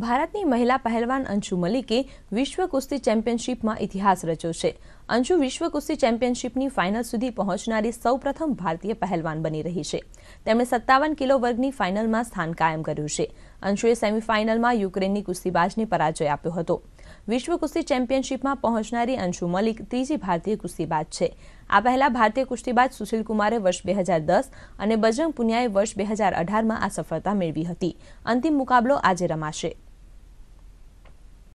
ભારતની મહિલા પહેલવાન અંશુ મલિકે વિશ્વ કુસ્તી ચેમ્પિયનશિપમાં ઇતિહાસ રચ્યો છે અંશુ વિશ્વ કુસ્તી ચેમ્પિયનશિપની ફાઇનલ સુધી પહોંચનારી સૌપ્રથમ ભારતીય પહેલવાન બની રહી છે તેમણે સત્તાવન કિલો વર્ગની ફાઇનલમાં સ્થાન કાયમ કર્યું છે અંશુએ સેમીફાઇનલમાં યુક્રેનની કુસ્તીબાજને પરાજય આપ્યો હતો વિશ્વ કુસ્તી ચેમ્પિયનશિપમાં પહોંચનારી અંશુ મલિક ત્રીજી ભારતીય કુસ્તીબાજ છે આ પહેલા ભારતીય કુસ્તીબાજ સુશીલ કુમારે વર્ષ બે હજાર દસ અને બજરંગ પુનિયાએ વર્ષ બે હજાર અઢારમાં આ સફળતા મેળવી હતી અંતિમ મુકાબલો આજે રમાશે